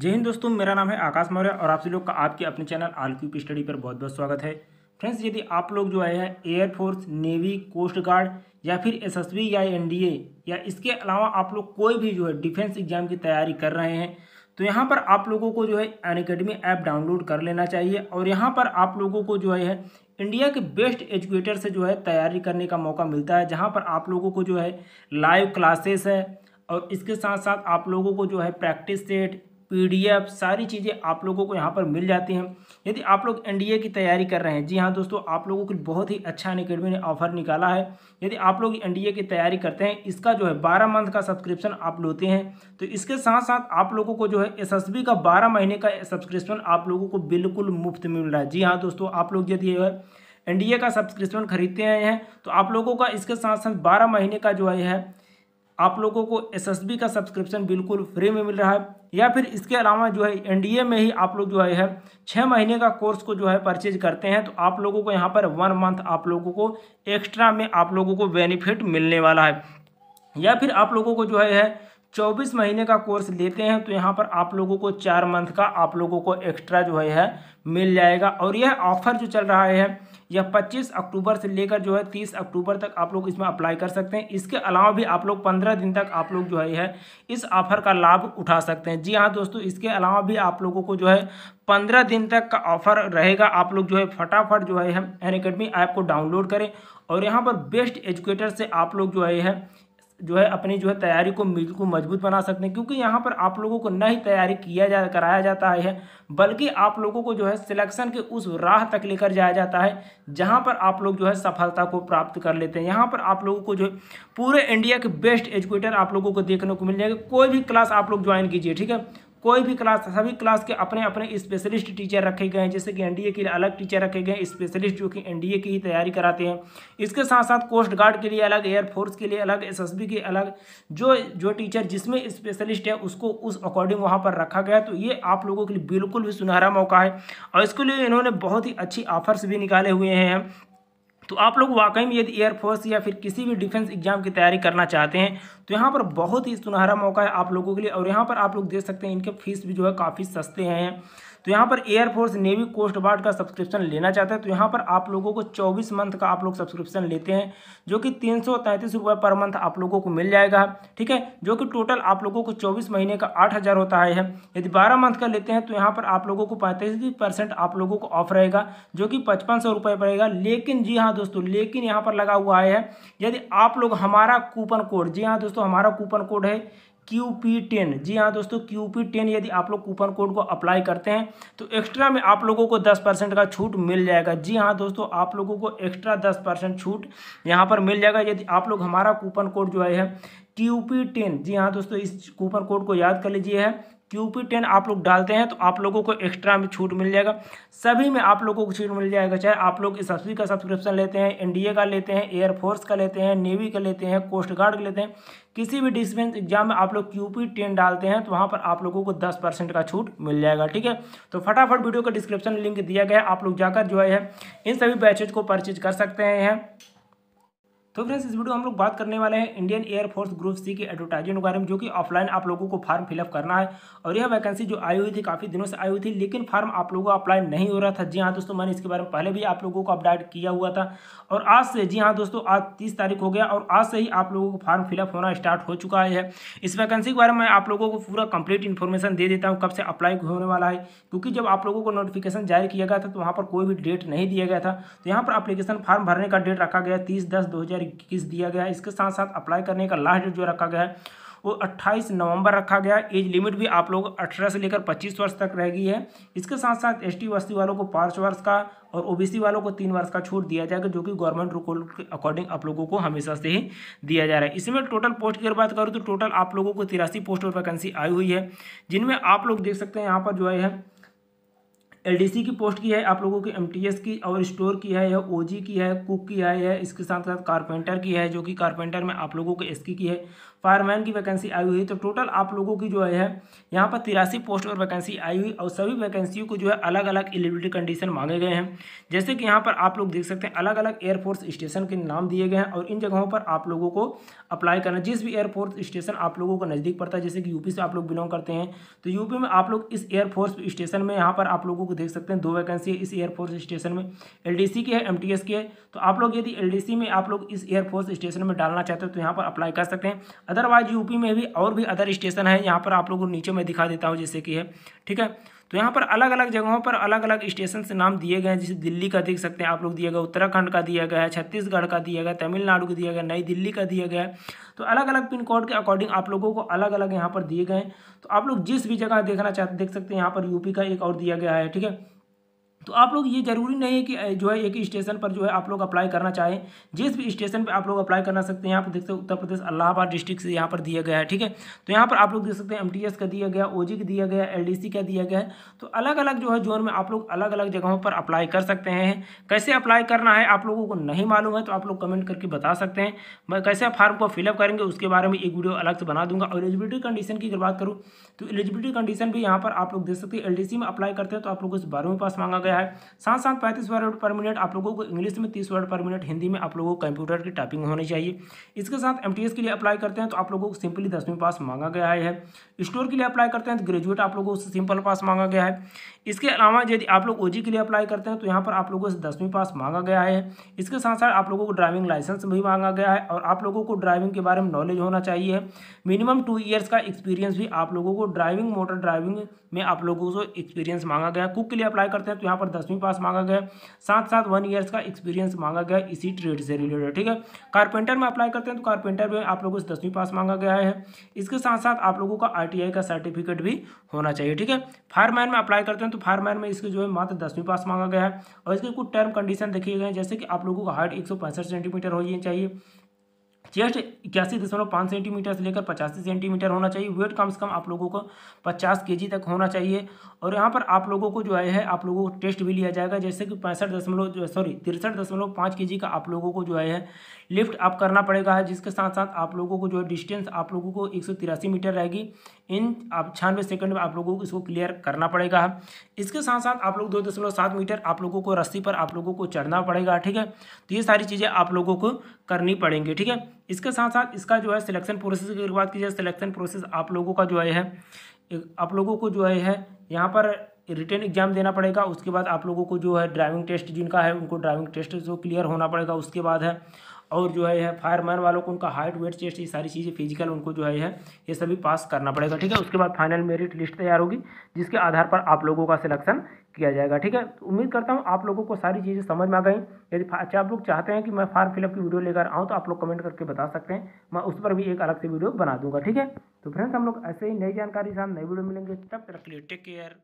जय हिंद दोस्तों मेरा नाम है आकाश मौर्य और आप सभी लोग का आपके अपने चैनल आल क्यूप स्टडी पर बहुत बहुत स्वागत है फ्रेंड्स यदि आप लोग जो है एयरफोर्स नेवी कोस्ट गार्ड या फिर एसएसबी या एनडीए या इसके अलावा आप लोग कोई भी जो है डिफेंस एग्जाम की तैयारी कर रहे हैं तो यहाँ पर आप लोगों को जो है अन अकेडमी ऐप डाउनलोड कर लेना चाहिए और यहाँ पर आप लोगों को जो है इंडिया के बेस्ट एजुकेटर से जो है तैयारी करने का मौका मिलता है जहाँ पर आप लोगों को जो है लाइव क्लासेस है और इसके साथ साथ आप लोगों को जो है प्रैक्टिस सेट पीडीएफ सारी चीज़ें आप लोगों को यहाँ पर मिल जाती हैं यदि आप लोग एनडीए की तैयारी कर रहे हैं जी हाँ दोस्तों आप लोगों के बहुत ही अच्छा अकेडमी ने ऑफर निकाला है यदि आप लोग एनडीए की तैयारी करते हैं इसका जो है बारह मंथ का सब्सक्रिप्शन आप लेते हैं तो इसके साथ साथ आप लोगों को जो है एस का बारह महीने का सब्सक्रिप्शन आप लोगों को बिल्कुल मुफ्त मिल रहा है जी हाँ दोस्तों आप लोग यदि एनडीए का सब्सक्रिप्शन खरीदते हैं तो आप लोगों का इसके साथ साथ बारह महीने का जो है आप लोगों को एसएसबी का सब्सक्रिप्शन बिल्कुल फ्री में मिल रहा है या फिर इसके अलावा जो है एनडीए में ही आप लोग जो है छः महीने का कोर्स को जो है परचेज करते हैं तो आप लोगों को यहाँ पर वन मंथ आप लोगों को एक्स्ट्रा में आप लोगों को बेनिफिट मिलने वाला है या फिर आप लोगों को जो है चौबीस महीने का कोर्स लेते हैं तो यहाँ पर आप लोगों को चार मंथ का आप लोगों को एक्स्ट्रा जो है मिल जाएगा और यह ऑफर जो चल रहा है यह 25 अक्टूबर से लेकर जो है 30 अक्टूबर तक आप लोग इसमें अप्लाई कर सकते हैं इसके अलावा भी आप लोग 15 दिन तक आप लोग जो है इस ऑफर का लाभ उठा सकते हैं जी हाँ दोस्तों इसके अलावा भी आप लोगों को जो है 15 दिन तक का ऑफर रहेगा आप लोग जो है फटाफट जो है एन अकेडमी ऐप को डाउनलोड करें और यहाँ पर बेस्ट एजुकेटर से आप लोग जो है जो है अपनी जो है तैयारी को मिल को मजबूत बना सकते हैं क्योंकि यहाँ पर आप लोगों को न ही तैयारी किया जा कराया जाता है बल्कि आप लोगों को जो है सिलेक्शन के उस राह तक लेकर जाया जाता है जहाँ पर आप लोग जो है सफलता को प्राप्त कर लेते हैं यहाँ पर आप लोगों को जो है पूरे इंडिया के बेस्ट एजुकेटर आप लोगों को देखने को मिल जाएगा कोई भी क्लास आप लोग ज्वाइन कीजिए ठीक है कोई भी क्लास सभी क्लास के अपने अपने स्पेशलिस्ट टीचर रखे गए हैं जैसे कि एनडीए के लिए अलग टीचर रखे गए हैं स्पेशलिस्ट जो कि एनडीए की ही तैयारी कराते हैं इसके साथ साथ कोस्ट गार्ड के लिए अलग एयरफोर्स के लिए अलग एसएसबी के अलग जो जो टीचर जिसमें स्पेशलिस्ट है उसको उस अकॉर्डिंग वहाँ पर रखा गया तो ये आप लोगों के लिए बिल्कुल भी सुनहरा मौका है और इसके लिए इन्होंने बहुत ही अच्छी ऑफर्स भी निकाले हुए हैं तो आप लोग वाकई में यदि एयरफोर्स या फिर किसी भी डिफेंस एग्जाम की तैयारी करना चाहते हैं तो यहाँ पर बहुत ही सुनहरा मौका है आप लोगों के लिए और यहाँ पर आप लोग देख सकते हैं इनके फीस भी जो है काफ़ी सस्ते हैं तो यहाँ पर एयरफोर्स नेवी कोस्ट गार्ड का सब्सक्रिप्शन लेना चाहते हैं तो यहाँ पर आप लोगों को 24 मंथ का आप लोग सब्सक्रिप्शन लेते हैं जो कि तीन सौ पर मंथ आप लोगों को मिल जाएगा ठीक है जो कि टोटल आप लोगों को 24 महीने का आठ हज़ार होता है यदि 12 मंथ का लेते हैं तो यहाँ पर आप लोगों को पैंतीस परसेंट आप लोगों को ऑफ रहेगा जो कि पचपन सौ रुपये पड़ेगा लेकिन जी हाँ दोस्तों लेकिन यहाँ पर लगा हुआ है यदि आप लोग हमारा कूपन कोड जी हाँ दोस्तों दोस्तों हमारा कूपन कोड है क्यू पी टेन जी हाँ दोस्तों क्यू पी टेन यदि आप लोग कूपन कोड को अप्लाई करते हैं तो एक्स्ट्रा में आप लोगों को दस परसेंट का छूट मिल जाएगा जी हाँ दोस्तों आप लोगों को एक्स्ट्रा दस परसेंट छूट यहाँ पर मिल जाएगा यदि आप लोग हमारा कूपन कोड जो है क्यू पी टेन जी हाँ दोस्तों इस कूपन कोड को याद कर लीजिए है क्यू पी टेन आप लोग डालते हैं तो आप लोगों को एक्स्ट्रा में छूट मिल जाएगा सभी में आप लोगों को छूट मिल जाएगा चाहे आप लोग इस एस का सब्सक्रिप्शन लेते हैं एनडीए का लेते हैं एयरफोर्स का लेते हैं नेवी का लेते हैं कोस्ट गार्ड का लेते हैं किसी भी डिस्पेंस एग्जाम में आप लोग क्यू पी टेन डालते हैं तो वहाँ पर आप लोगों को दस परसेंट का छूट मिल जाएगा ठीक है तो फटाफट वीडियो का डिस्क्रिप्शन लिंक दिया गया आप लोग जाकर जो है इन सभी बैचेज को परचेज कर सकते हैं तो फ्रेंड्स इस वीडियो हम लोग बात करने वाले हैं इंडियन एयरफोर्स ग्रुप सी के एडवर्टाइजमेंट के बारे में जो कि ऑफलाइन आप लोगों को फॉर्म फिलअप करना है और यह वैकेंसी जो आई हुई थी काफ़ी दिनों से आई हुई थी लेकिन फॉर्म आप लोगों का अप्लाई नहीं हो रहा था जी हाँ दोस्तों मैंने इसके बारे में पहले भी आप लोगों को अपडेट किया हुआ था और आज से जी हाँ दोस्तों आज तीस तारीख हो गया और आज से ही आप लोगों को फॉर्म फिलअप होना स्टार्ट हो चुका है इस वैकेंसी के बारे में आप लोगों को पूरा कंप्लीट इन्फॉर्मेशन दे देता हूँ कब से अप्लाई होने वाला है क्योंकि जब आप लोगों को नोटिफिकेशन जारी किया गया था तो वहाँ पर कोई भी डेट नहीं दिया गया था तो यहाँ पर अप्लीकेशन फॉर्म भरने का डेट रखा गया तीस दस दो हज़ार इक्कीस दिया गया है इसके साथ साथ अप्लाई करने का लास्ट डेट जो रखा गया है वो अट्ठाईस नवंबर रखा गया एज लिमिट भी आप लोग अठारह से लेकर पच्चीस वर्ष तक रहेगी है इसके साथ साथ एस टी बस्ती वालों को पाँच वर्ष का और ओबीसी वालों को तीन वर्ष का छूट दिया जाएगा जो कि गवर्नमेंट रूल के अकॉर्डिंग आप लोगों को हमेशा से ही दिया जा रहा है इसमें टोटल पोस्ट की अगर बात करूँ तो टोटल आप लोगों को तिरासी पोस्ट और वैकेंसी आई हुई है जिनमें आप लोग देख सकते हैं यहाँ पर जो है एलडीसी की पोस्ट की है आप लोगों की एमटीएस की और स्टोर की है या ओजी की है कुक की है या इसके साथ साथ कारपेंटर की है जो कि कारपेंटर में आप लोगों को एसकी की है फायरमैन की वैकेंसी आई हुई है तो टोटल आप लोगों की जो है यहाँ पर तिरासी पोस्ट पर वैकेंसी आई हुई और सभी वैकेंसियों को जो है अलग अलग एलिजिबिलिटी कंडीशन मांगे गए हैं जैसे कि यहाँ पर आप लोग देख सकते हैं अलग अलग एयरफोर्स स्टेशन के नाम दिए गए हैं और इन जगहों पर आप लोगों को अप्लाई करना जिस भी एयरफोर्स स्टेशन आप लोगों को नज़दीक पड़ता है जैसे कि यूपी से आप लोग बिलोंग करते हैं तो यूपी में आप लोग इस एयरफोर्स स्टेशन में यहाँ पर आप लोगों को देख सकते हैं दो वैकेंसी है इस एयरफोर्स स्टेशन में एल की है एम की है तो आप लोग यदि एल में आप लोग इस एयरफोर्स स्टेशन में डालना चाहते हो तो यहाँ पर अप्लाई कर सकते हैं अदरवाइज यूपी में भी और भी अदर स्टेशन है यहाँ पर आप लोगों को नीचे मैं दिखा देता हूँ जैसे कि है ठीक है तो यहाँ पर अलग अलग जगहों पर अलग अलग स्टेशन से नाम दिए गए हैं जैसे दिल्ली का देख सकते हैं आप लोग दिया गया उत्तराखंड का दिया गया है छत्तीसगढ़ का दिया गया तमिलनाडु का दिया गया नई दिल्ली का दिया गया है तो अलग अलग पिन कोड के अकॉर्डिंग आप लोगों को अलग अलग यहाँ पर दिए गए तो आप लोग जिस भी जगह देखना चाहते देख सकते हैं यहाँ पर यूपी का एक और दिया गया है ठीक है तो आप लोग ये जरूरी नहीं है कि जो है एक ही स्टेशन पर जो है आप लोग अप्लाई करना चाहें जिस भी स्टेशन पर आप लोग अप्लाई करना सकते हैं यहाँ पर देख सकते उत्तर प्रदेश अलाहाबाद डिस्ट्रिक्ट से यहाँ पर दिया गया है ठीक है तो यहाँ पर आप लोग देख सकते हैं एमटीएस का दिया गया ओ का दिया गया एल का दिया गया है तो अलग अलग जो है जोन में आप लोग अलग अलग जगहों पर अप्लाई कर सकते हैं कैसे अप्लाई करना है आप लोगों को नहीं मालूम है तो आप लोग कमेंट करके बता सकते हैं मैं कैसे फार्म फॉर्म को फिलअप करेंगे उसके बारे में एक वीडियो अलग से बना दूंगा और एलिजिबिलिटी कंडीशन की अगर बात करूँ तो एलिजिबिलिटी कंडीशन भी यहाँ पर आप लोग देख सकते हैं एल में अप्लाई करते हैं तो आप लोग इस बारहवीं पास मांगा गया है साथ साथ पैंतीस वर्ड पर मिनट आप लोगों को इंग्लिश में तीस वर्ड पर मिनट हिंदी में आप लोगों को कंप्यूटर की टाइपिंग होनी चाहिए इसके साथ एम के लिए अप्लाई करते हैं तो आप लोगों को सिंपली दसवीं पास मांगा गया है स्टोर के लिए अप्लाई करते हैं तो ग्रेजुएट आप लोगों से सिंपल पास मांगा गया है इसके अलावा यदि आप लोग ओ के लिए अप्लाई करते हैं तो यहाँ पर आप लोगों से दसवीं पास मांगा गया है इसके साथ साथ आप लोगों को ड्राइविंग लाइसेंस भी मांगा गया है और आप लोगों को ड्राइविंग के बारे में नॉलेज होना चाहिए मिनिमम टू ईयर्स का एक्सपीरियंस भी आप लोगों को ड्राइविंग मोटर ड्राइविंग में आप लोगों को एक्सपीरियंस मांगा गया है कुक के लिए अप्लाई करते हैं तो यहाँ यहाँ पर दसवीं पास मांगा गया साथ साथ वन ईयर्स का एक्सपीरियंस मांगा गया इसी ट्रेड से रिलेटेड ठीक है कारपेंटर में अप्लाई करते हैं तो कारपेंटर में आप लोगों से दसवीं पास मांगा गया है इसके साथ साथ आप लोगों का आर का सर्टिफिकेट भी होना चाहिए ठीक है फायरमैन में अप्लाई करते हैं तो फायरमैन में इसके जो है मात्र दसवीं पास मांगा गया है और इसके कुछ टर्म कंडीशन देखिए गए जैसे कि आप लोगों का हाइट एक सेंटीमीटर होनी चाहिए चेस्ट इक्यासी दशमलव पाँच सेंटीमीटर से लेकर पचासी सेंटीमीटर होना चाहिए वेट कम से कम आप लोगों को पचास के तक होना चाहिए और यहाँ पर आप लोगों को जो है आप लोगों को टेस्ट भी लिया जाएगा जैसे कि पैंसठ दशमलव सॉरी तिरसठ दशमलव पाँच के का आप लोगों को जो है लिफ्ट आप करना पड़ेगा है जिसके साथ साथ आप लोगों को जो है डिस्टेंस आप लोगों को एक मीटर रहेगी इन आप छियानवे सेकंड में आप लोगों को इसको क्लियर करना पड़ेगा इसके साथ साथ आप लोग दो दशमलव सात मीटर आप लोगों को रस्सी पर आप लोगों को चढ़ना पड़ेगा ठीक है तो ये सारी चीज़ें आप लोगों को करनी पड़ेंगी ठीक है इसके साथ साथ इसका जो है सिलेक्शन प्रोसेस की बात की जाए सिलेक्शन प्रोसेस आप लोगों का जो है आप लोगों को जो है यहाँ पर रिटर्न एग्जाम देना पड़ेगा उसके बाद आप लोगों को जो है ड्राइविंग टेस्ट जिनका है उनको ड्राइविंग टेस्ट जो क्लियर होना पड़ेगा उसके बाद है और जो है फायरमैन वालों को उनका हाइट वेट चेस्ट ये सारी चीज़ें फिजिकल उनको जो है ये सभी पास करना पड़ेगा ठीक है उसके बाद फाइनल मेरिट लिस्ट तैयार होगी जिसके आधार पर आप लोगों का सिलेक्शन किया जाएगा ठीक है तो उम्मीद करता हूँ आप लोगों को सारी चीज़ें समझ में आ गई यदि अच्छा आप लोग चाहते हैं कि मैं फार्म फिलअप की वीडियो लेकर आऊँ तो आप लोग कमेंट करके बता सकते हैं मैं उस पर भी एक अलग से वीडियो बना दूंगा ठीक है तो फ्रेंड्स हम लोग ऐसे ही नई जानकारी के साथ नई वीडियो मिलेंगे तब तक के लिए टेक केयर